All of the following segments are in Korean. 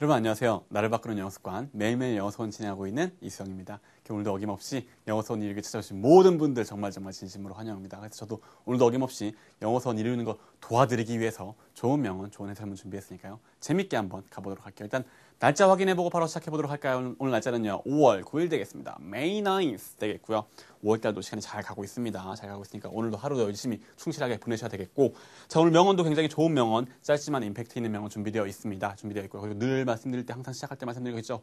여러분 안녕하세요. 나를 바꾸는 영어 습관 매일매일 영어 수업 진행하고 있는 이수영입니다. 오늘도 어김없이 영어 수업 이루기 찾아오신 모든 분들 정말 정말 진심으로 환영합니다. 그래서 저도 오늘도 어김없이 영어 수업 이루는 거 도와드리기 위해서 좋은 명언, 좋은 해설문 준비했으니까요. 재밌게 한번 가보도록 할게요. 일단 날짜 확인해보고 바로 시작해보도록 할까요? 오늘 날짜는요, 5월 9일 되겠습니다. May 9th 되겠고요. 5월달도 시간이 잘 가고 있습니다. 잘 가고 있으니까 오늘도 하루 도 열심히 충실하게 보내셔야 되겠고, 자, 오늘 명언도 굉장히 좋은 명언, 짧지만 임팩트 있는 명언 준비되어 있습니다. 준비되어 있고요. 그리고 늘 말씀드릴 때 항상 시작할 때 말씀드리겠죠.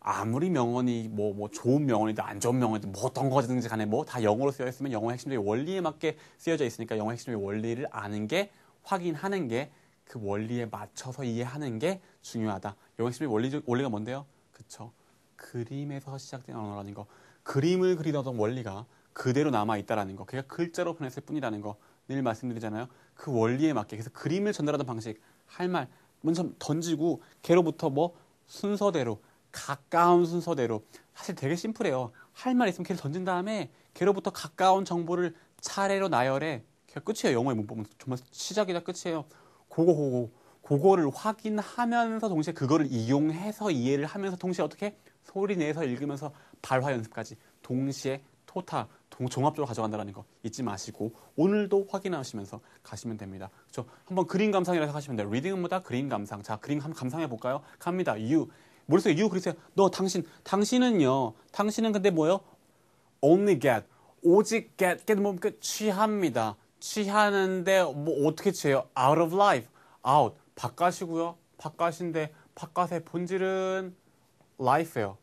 아무리 명언이 뭐, 뭐 좋은 명언이든 안 좋은 명언이든 뭐 어떤 거든지 간에 뭐 다 영어로 쓰여 있으면 영어 핵심적인 원리에 맞게 쓰여져 있으니까 영어 핵심적인 원리를 아는 게 확인하는 게그 원리에 맞춰서 이해하는 게 중요하다. 영역심의 원리, 원리가 뭔데요? 그쵸. 그림에서 시작된 언어라는 거. 그림을 그리던 원리가 그대로 남아있다라는 거. 그게 글자로 변했을 뿐이라는 거. 늘 말씀드리잖아요. 그 원리에 맞게. 그래서 그림을 전달하는 방식, 할 말, 먼저 던지고, 걔로부터 뭐, 순서대로, 가까운 순서대로. 사실 되게 심플해요. 할 말 있으면 걔를 던진 다음에, 걔로부터 가까운 정보를 차례로 나열해. 걔 끝이에요. 영어의 문법은. 정말 시작이다 끝이에요. 그거 고거 그거를 확인하면서 동시에 그거를 이용해서 이해를 하면서 동시에 어떻게 소리 내서 읽으면서 발화 연습까지 동시에 토타 동, 종합적으로 가져간다는 라거 잊지 마시고 오늘도 확인하시면서 가시면 됩니다. 그렇죠? 한번 그림 감상이라고 하시면 돼요. 리딩은 뭐다? 그림 감상. 자, 그림 한번 감상해 볼까요? 갑니다. 유. 머릿속에 유 그리세요. 너 당신. 당신은요. 당신은 근데 뭐요? only get. 오직 get. get 뭐 취합니다. 취하는데 뭐 어떻게 취해요? out of life, out. 바깥이고요. 바깥인데 바깥의 본질은 life예요.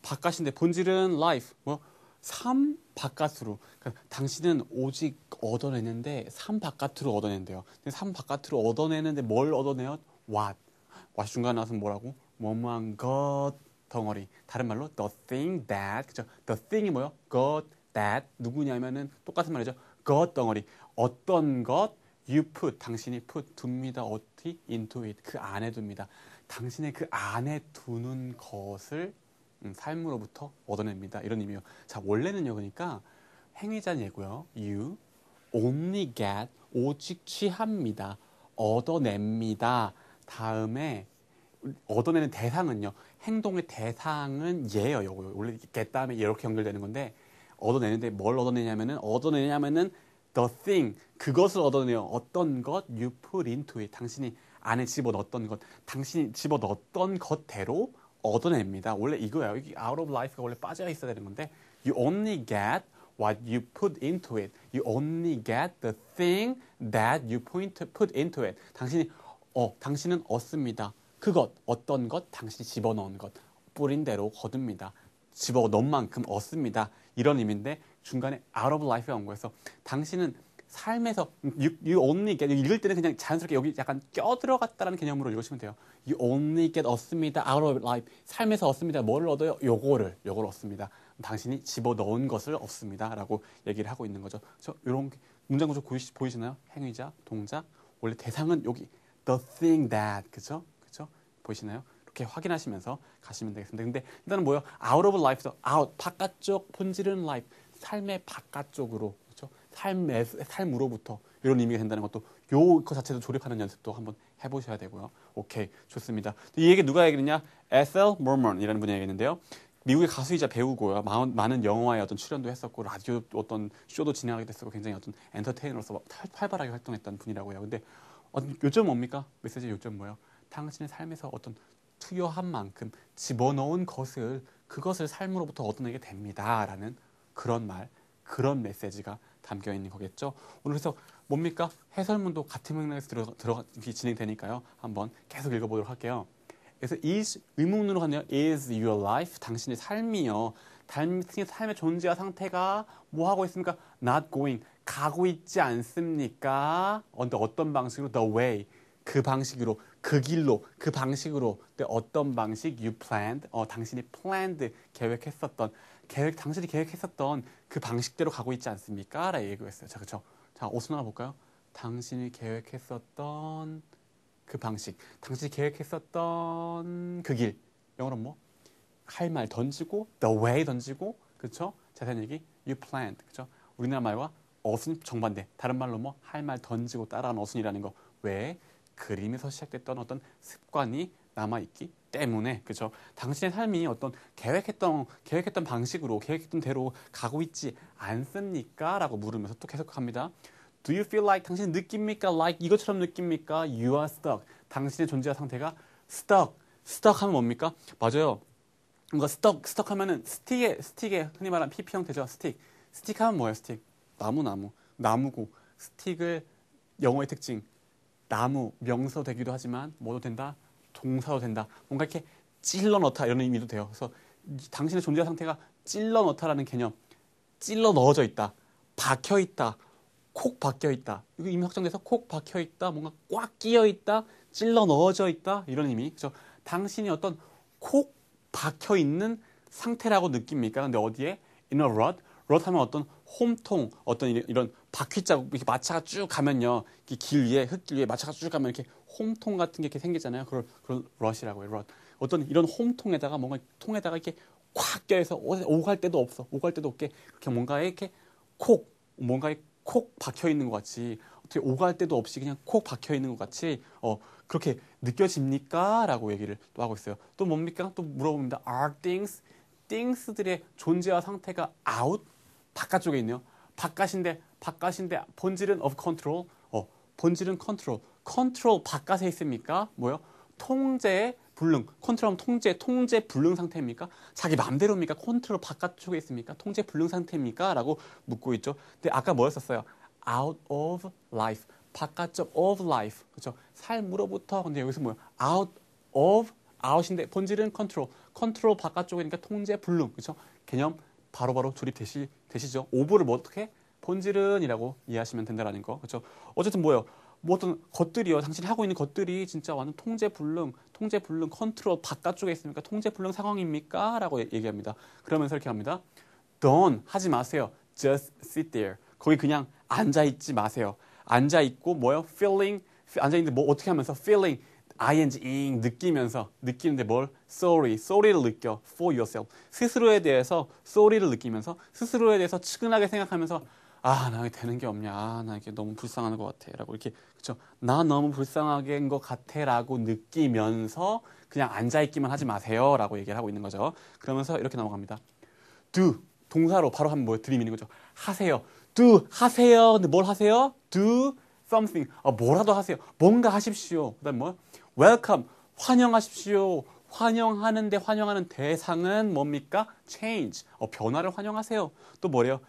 바깥인데 본질은 life. 뭐? 삶 바깥으로. 그러니까 당신은 오직 얻어내는데 삶 바깥으로 얻어낸대요. 근데 삶 바깥으로 얻어내는데 뭘 얻어내요? what. what 중간에 나서 뭐라고? 뭐뭐한 것 덩어리. 다른 말로 the thing that. 그죠? the thing이 뭐요? 것 that 누구냐면은 똑같은 말이죠. 것 덩어리. 어떤 것 you put 당신이 put 둡니다. 어떻게 into it 그 안에 둡니다. 당신의 그 안에 두는 것을 음, 삶으로부터 얻어냅니다. 이런 의미요. 자, 원래는요. 그러니까 행위자는 예고요. you only get 오직 취합니다. 얻어냅니다. 다음에 얻어내는 대상은요. 행동의 대상은 예요요거 원래 get 다음에 이렇게 연결되는 건데 얻어내는데 뭘 얻어내냐면은 얻어내냐면은 the thing 그것을 얻어내요. 어떤 것 you put into it 당신이 안에 집어넣었던 것 당신이 집어넣었던 것대로 얻어냅니다. 원래 이거야. 여기 out of life가 원래 빠져 있어야 되는 건데 you only get what you put into it. You only get the thing that you put into it. 당신이 어, 당신은 얻습니다. 그것, 어떤 것, 당신이 집어넣은 것, 뿌린 대로 거둡니다. 집어넣은 만큼 얻습니다. 이런 의미인데 중간에 out of life가 온 거여서 당신은 삶에서 you, you only get 읽을 때는 그냥 자연스럽게 여기 약간 껴들어갔다라는 개념으로 읽으시면 돼요. You only get 얻습니다. out of life. 삶에서 얻습니다. 뭐를 얻어요? 요거를. 요걸 얻습니다. 당신이 집어넣은 것을 얻습니다. 라고 얘기를 하고 있는 거죠. 저 이런 문장 구조 보이시, 보이시나요? 행위자, 동작. 원래 대상은 여기 the thing that. 그죠? 그죠? 보이시나요? 이렇게 확인하시면서 가시면 되겠습니다. 근데 일단은 뭐요? out of life에서 out 바깥쪽 본질은 life 삶의 바깥쪽으로 그렇죠? 삶의 삶으로부터 이런 의미가 된다는 것도 요그 자체도 조립하는 연습도 한번 해보셔야 되고요. 오케이 좋습니다. 이 얘기 누가 얘기했냐? 에셀 모먼이라는 분이 얘기했는데요. 미국의 가수이자 배우고요. 많은 영화에 어떤 출연도 했었고 라디오 어떤 쇼도 진행하게 됐었고 굉장히 어떤 엔터테이너로서 활발하게 활동했던 분이라고요. 근데 요점 뭡니까? 메시지 요점 뭐예요? 당신의 삶에서 어떤 투여한 만큼 집어넣은 것을 그것을 삶으로부터 얻어내게 됩니다라는 그런 말, 그런 메시지가 담겨 있는 거겠죠. 오늘 그래서 뭡니까? 해설문도 같은 맥락에서 들어, 들어, 진행되니까요. 한번 계속 읽어보도록 할게요. 그래서 is 의문으로 가네요. is your life 당신의 삶이요. 당신의 삶의 존재와 상태가 뭐 하고 있습니까? not going 가고 있지 않습니까? 근데 어떤 방식으로 the way 그 방식으로 그 길로 그 방식으로 어떤 방식 you planned 어, 당신이 planned 계획했었던 계획 당신이 계획했었던 그 방식대로 가고 있지 않습니까? 라고 얘기했어요. 자 그렇죠. 자 오순 하 볼까요? 당신이 계획했었던 그 방식, 당신이 계획했었던 그 길. 영어로 뭐? 할 말 던지고 the way 던지고 그렇죠? 자세한 얘기 you planned 그렇죠? 우리나라 말과 어순 정반대. 다른 말로 뭐 할 말 던지고 따라하 어순이라는 거. 왜? 그림에서 시작됐던 어떤 습관이 남아 있기 때문에 그죠 당신의 삶이 어떤 계획했던 계획했던 방식으로 계획했던 대로 가고 있지 않습니까라고 물으면서 또 계속합니다. Do you feel like 당신 느낍니까? Like 이것처럼 느낍니까? You are stuck. 당신의 존재와 상태가 stuck. stuck 하면 뭡니까? 맞아요. 뭔가 stuck stuck 하면은 스틱에 스틱에 흔히 말하는 PP 형태죠. 스틱. 스틱 하면 뭐예요? 스틱. 나무 나무. 나무고 스틱을 영어의 특징 나무, 명서 되기도 하지만 뭐도 된다? 동사도 된다. 뭔가 이렇게 찔러 넣다 이런 의미도 돼요. 그래서 당신의 존재 상태가 찔러 넣다라는 개념, 찔러 넣어져 있다, 박혀 있다, 콕 박혀 있다. 이거 이미 확정돼서 콕 박혀 있다, 뭔가 꽉 끼어 있다, 찔러 넣어져 있다 이런 의미. 그래서 당신이 어떤 콕 박혀 있는 상태라고 느낍니까? 근데 어디에? In a rut, 그렇다면 어떤 홈통, 어떤 이런 바퀴자 국 이렇게 마차가 쭉 가면요, 길 위에 흙길 위에 마차가 쭉 가면 이렇게 홈통 같은 게 이렇게 생기잖아요. 그걸 그런 럿이라고 해요. 럿. 어떤 이런 홈통에다가 뭔가 통에다가 이렇게 콱 껴서 오갈 데도 없어, 오갈 데도 없게 그렇게 뭔가 이렇게 콕, 뭔가 콕 박혀 있는 것 같이 어떻게 오갈 데도 없이 그냥 콕 박혀 있는 것 같이 어 그렇게 느껴집니까? 라고 얘기를 또 하고 있어요. 또 뭡니까? 또 물어봅니다. Are things things들의 존재와 상태가 out 바깥쪽에 있네요. 바깥인데 바깥인데 본질은 of control. 어, 본질은 control. control 바깥에 있습니까? 뭐요? 통제 불능. c o n t 컨트롤 통제, 통제 불능 상태입니까? 자기 맘대로입니까? control 바깥쪽에 있습니까? 통제 불능 상태입니까? 라고 묻고 있죠. 근데 아까 뭐였었어요? out of life. 바깥쪽 of life. 그렇죠? 삶으로부터 근데 여기서 뭐요? out of out인데 본질은 control. control 바깥쪽이니까 통제 불능. 그렇죠? 개념 바로바로 조립되시, 되시죠? 오브를 뭐 어떻게? 본질은이라고 이해하시면 된다라는 거. 그렇죠? 어쨌든 뭐예요? 뭐 어떤 것들이요. 당신이 하고 있는 것들이 진짜 완전 통제불능, 통제불능 컨트롤 바깥쪽에 있습니까? 통제불능 상황입니까? 라고 얘기합니다. 그러면서 이렇게 합니다. Don't 하지 마세요. Just sit there. 거기 그냥 앉아있지 마세요. 앉아있고 뭐요? Feeling. 앉아있는데 뭐 어떻게 하면서? Feeling. ing 잉 느끼면서 느끼는데 뭘 sorry, sorry를 느껴 for yourself 스스로에 대해서 sorry를 느끼면서 스스로에 대해서 측은하게 생각하면서 아, 나 되는 게 없냐. 아, 나 이게 렇 너무 불쌍한 것 같아. 라고 이렇게, 그쵸. 나 너무 불쌍한 것 같아. 라고 느끼면서 그냥 앉아있기만 하지 마세요. 라고 얘기를 하고 있는 거죠. 그러면서 이렇게 넘어갑니다. do. 동사로 바로 한번 뭐림이있는 거죠. 하세요. do. 하세요. 근데 뭘 하세요? do something. 아, 뭐라도 하세요. 뭔가 하십시오. 그 다음 뭐? welcome 환영하십시오. 환영하는데 환영하는 대상은 뭡니까? change. 어, 변화를 환영하세요. 또 뭐래요?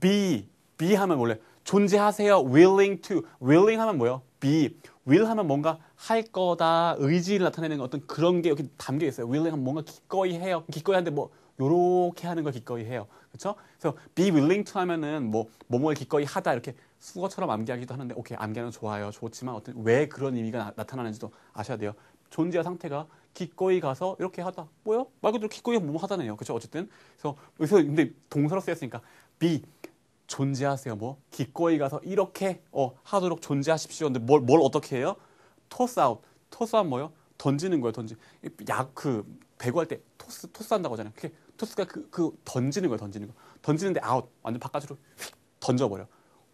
be. be 하면 원래 존재하세요. willing to. willing 하면 뭐예요? be. will 하면 뭔가 할 거다. 의지를 나타내는 어떤 그런 게 여기 담겨 있어요. willing 하면 뭔가 기꺼이 해요. 기꺼이 하는데 뭐 요렇게 하는 걸 기꺼이 해요. 그렇죠? 그래서 be willing to 하면은 뭐 뭐뭐에 기꺼이 하다 이렇게 수거처럼 암기하기도 하는데 오케이 암기하는 좋아요. 좋지만 어떤 왜 그런 의미가 나, 타나는지도 아셔야 돼요. 존재와 상태가 기꺼이 가서 이렇게 하다. 뭐요? 말 그대로 기꺼이 뭐뭐 하다네요. 그렇죠? 어쨌든 그래서 그래서 근데 동사로 쓰였으니까 be 존재하세요. 뭐 기꺼이 가서 이렇게 어 하도록 존재하십시오. 근데 뭘뭘 어떻게 해요? 토스 아웃. 토스 아웃 뭐요? 던지는 거예요. 던지. 야크 그 배구할 때 토스 토스한다고 하잖아요. 그게 투수가 그, 그 던지는 거야, 던지는 거. 던지는데 아웃. 완전 바깥으로 휙 던져버려.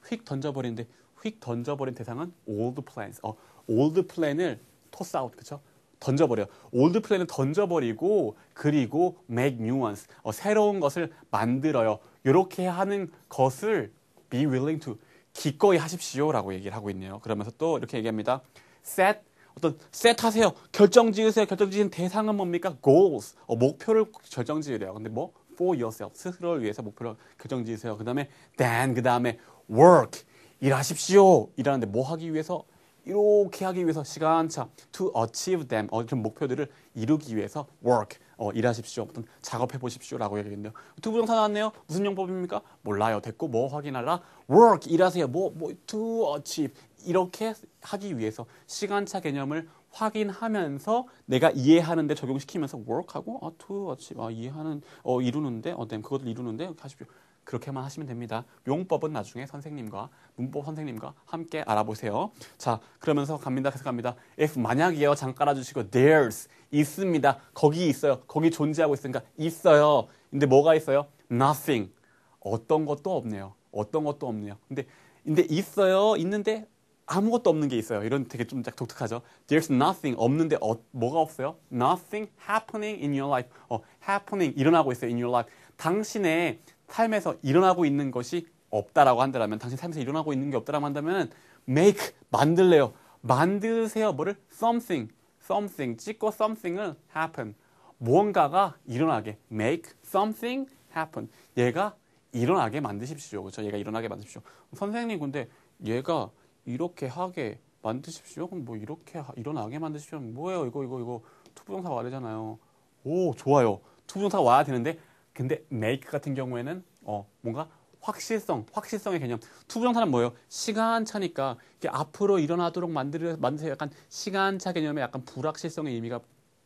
휙 던져버리는데 휙 던져버린 대상은 올드 플랜. 어, 올드 플랜을 토스 아웃, 그쵸? 던져버려. 올드 플랜을 던져버리고 그리고 make new ones. 어, 새로운 것을 만들어요. 이렇게 하는 것을 be willing to 기꺼이 하십시오라고 얘기를 하고 있네요. 그러면서 또 이렇게 얘기합니다. set 어떤 셋하세요. 결정 지으세요. 결정 지은 대상은 뭡니까? goals. 어, 목표를 결정 지으래요. 근데 뭐 for yourself 스스로를 위해서 목표를 결정 지으세요. 그다음에 then 그다음에 work 일하십시오. 일하는데 뭐 하기 위해서 이렇게 하기 위해서 시간차 to achieve them 어떤 목표들을 이루기 위해서 work 어, 일하십시오. 어떤 작업해 보십시오라고 얘기했는데요. 두 부정사 나왔네요. 무슨 용법입니까? 몰라요. 됐고 뭐 확인하라. work 일하세요. 뭐뭐 뭐, to achieve 이렇게 하기 위해서 시간차 개념을 확인하면서 내가 이해하는데 적용시키면서 work하고 어, to achieve 어, 이해하는 어, 이루는데 어, 네, 그것을 이루는데 하십시오. 그렇게만 하시면 됩니다. 용법은 나중에 선생님과 문법 선생님과 함께 알아보세요. 자, 그러면서 갑니다. 계속 갑니다. if 만약이요. 에 잠깐 깔아주시고 there's 있습니다. 거기 있어요. 거기 존재하고 있으니까 있어요. 근데 뭐가 있어요? Nothing. 어떤 것도 없네요. 어떤 것도 없네요. 근데 근데 있어요. 있는데 아무것도 없는 게 있어요. 이런 되게 좀 독특하죠. There's nothing 없는데 어, 뭐가 없어요? Nothing happening in your life. 어, happening 일어나고 있어요. In your life. 당신의 삶에서 일어나고 있는 것이 없다라고 한다면 당신 삶에서 일어나고 있는 게 없다라고 한다면 make 만들래요. 만드세요. 뭐를 something something 찍고 something을 happen 무언가가 일어나게 make something happen 얘가 일어나게 만드십시오 그렇죠 얘가 일어나게 만드십시오 선생님 근데 얘가 이렇게 하게 만드십시오 그럼 뭐 이렇게 하, 일어나게 만드십시오 뭐예요 이거 이거 이거 투부정사 와야 되잖아요 오 좋아요 투부정사 와야 되는데 근데 make 같은 경우에는 어 뭔가 확실성, 확실성의 개념. 투부정사는 뭐예요? 시간차니까 이게 앞으로 일어나도록 만들어 만드세요. 약간 시간차 개념에 약간 불확실성의 의미가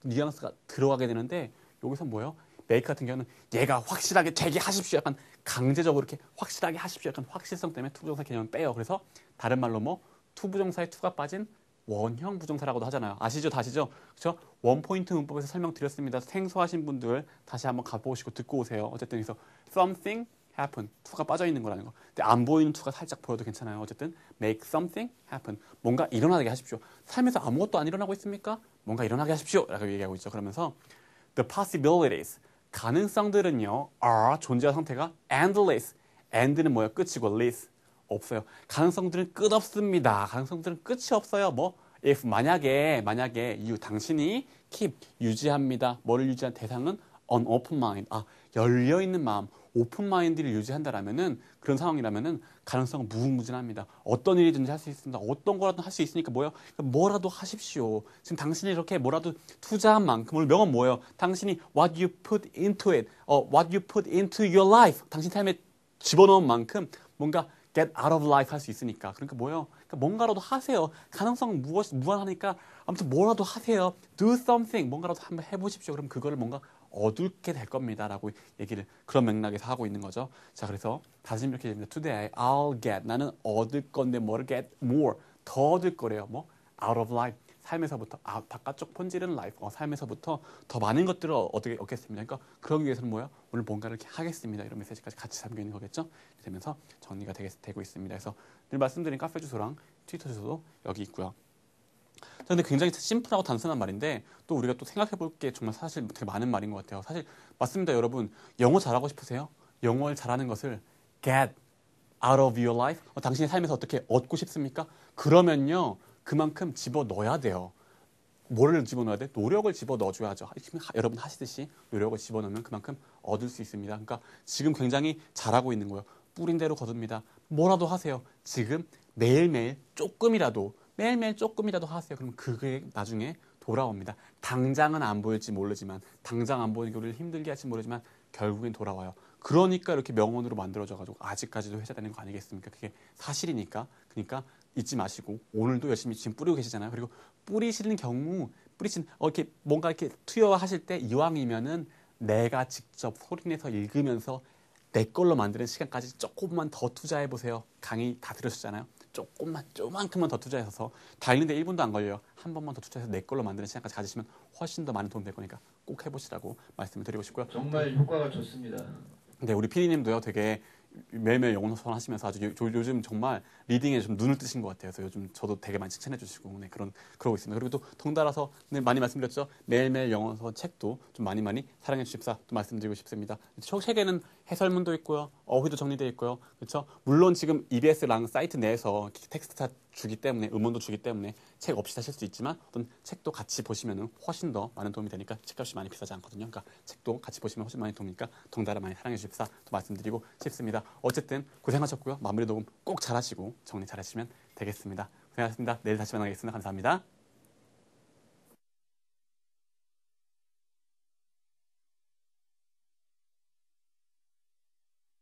뉘앙스가 들어가게 되는데 여기서 뭐예요? 메이크 같은 경우는 얘가 확실하게 되게 하십시오. 약간 강제적으로 이렇게 확실하게 하십시오. 약간 확실성 때문에 투부정사 개념을 빼요. 그래서 다른 말로 뭐 투부정사의 투가 빠진 원형 부정사라고도 하잖아요. 아시죠? 다시죠? 그렇죠? 원포인트 문법에서 설명드렸습니다. 생소하신 분들 다시 한번 가보시고 듣고 오세요. 어쨌든 그래서 something happen. t 가 빠져 있는 거라는 거. 근데 안 보이는 투가 살짝 보여도 괜찮아요. 어쨌든 make something happen. 뭔가 일어나게 하십시오. 삶에서 아무것도 안 일어나고 있습니까? 뭔가 일어나게 하십시오라고 얘기하고 있죠. 그러면서 the possibilities 가능성들은요 are 존재와 상태가 endless. end는 뭐야 끝이고 less 없어요. 가능성들은 끝없습니다. 가능성들은 끝이 없어요. 뭐 if 만약에 만약에 you 당신이 keep 유지합니다. 뭐를 유지한 대상은 an open mind. 아 열려 있는 마음. 오픈 마인드를 유지한다라면은 그런 상황이라면은 가능성은 무궁무진합니다. 어떤 일이든지 할 수 있습니다. 어떤 거라도 할 수 있으니까 뭐요? 그러니까 뭐라도 하십시오. 지금 당신이 이렇게 뭐라도 투자한 만큼 오늘 명언 뭐예요? 당신이 what you put into it, 어, what you put into your life, 당신 삶에 집어넣은 만큼 뭔가 get out of life 할 수 있으니까. 그러니까 뭐요? 그러니까 뭔가라도 하세요. 가능성은 무엇, 무한하니까 아무튼 뭐라도 하세요. do something. 뭔가라도 한번 해보십시오. 그럼 그거를 뭔가 어둡게 될 겁니다라고 얘기를 그런 맥락에서 하고 있는 거죠. 자, 그래서 다시 이렇게 됩니다. Today I'll get 나는 얻을 건데 뭐를 get more 더 얻을 거래요. 뭐 out of life 삶에서부터 아, 바깥쪽 폰질은 life 어, 삶에서부터 더 많은 것들을 어떻게 얻겠습니다. 그러니까 그러기 위해서는 뭐야? 오늘 뭔가를 이렇게 하겠습니다. 이런 메시지까지 같이 담겨 있는 거겠죠. 이렇게 되면서 정리가 되, 되고 있습니다. 그래서 늘 말씀드린 카페 주소랑 트위터 주소도 여기 있고요. 근데 굉장히 심플하고 단순한 말인데 또 우리가 또 생각해 볼 게 정말 사실 되게 많은 말인 것 같아요. 사실 맞습니다, 여러분. 영어 잘하고 싶으세요? 영어를 잘하는 것을 get out of your life. 어, 당신의 삶에서 어떻게 얻고 싶습니까? 그러면요. 그만큼 집어 넣어야 돼요. 뭐를 집어넣어야 돼? 노력을 집어넣어줘야죠. 여러분 하시듯이 노력을 집어넣으면 그만큼 얻을 수 있습니다. 그러니까 지금 굉장히 잘하고 있는 거예요. 뿌린 대로 거둡니다. 뭐라도 하세요. 지금 매일매일 조금이라도 매일매일 조금이라도 하세요. 그럼 그게 나중에 돌아옵니다. 당장은 안 보일지 모르지만 당장 안 보이는 게 우리를 힘들게 할지 모르지만 결국엔 돌아와요. 그러니까 이렇게 명언으로 만들어져가지고 아직까지도 회자되는 거 아니겠습니까? 그게 사실이니까. 그러니까 잊지 마시고 오늘도 열심히 지금 뿌리고 계시잖아요. 그리고 뿌리시는 경우 뿌리신 어, 이렇게 뭔가 이렇게 투여하실 때 이왕이면은 내가 직접 소리내서 읽으면서 내 걸로 만드는 시간까지 조금만 더 투자해 보세요. 강의 다 들으셨잖아요. 조금만 조만큼만 더 투자해서 다리는데 1분도 안 걸려요. 한 번만 더 투자해서 내 걸로 만드는 시간까지 가지시면 훨씬 더 많은 도움 될 거니까 꼭 해보시라고 말씀을 드리고 싶고요. 정말 효과가 좋습니다. 네, 우리 피디님도요 되게 매일매일 영혼 선환하시면서 아주 요, 요즘 정말 리딩에 좀 눈을 뜨신 것 같아요. 그래서 요즘 저도 되게 많이 칭찬해 주시고 네, 그런 그러고 있습니다. 그리고 또 덩달아서 네, 많이 말씀드렸죠. 매일매일 영혼 선환 책도 좀 많이 많이 사랑해 주십사 또 말씀드리고 싶습니다. 첫 책에는 해설문도 있고요. 어휘도 정리되어 있고요. 그렇죠? 물론 지금 EBS랑 사이트 내에서 텍스트 다 주기 때문에 음원도 주기 때문에 책 없이 사실 수 있지만 어떤 책도 같이 보시면 훨씬 더 많은 도움이 되니까 책값이 많이 비싸지 않거든요. 그러니까 책도 같이 보시면 훨씬 많이 도움이니까 덩달아 많이 사랑해 주십사 또 말씀드리고 싶습니다. 어쨌든 고생하셨고요. 마무리 녹음 꼭 잘하시고 정리 잘하시면 되겠습니다. 고생하셨습니다. 내일 다시 만나겠습니다. 감사합니다.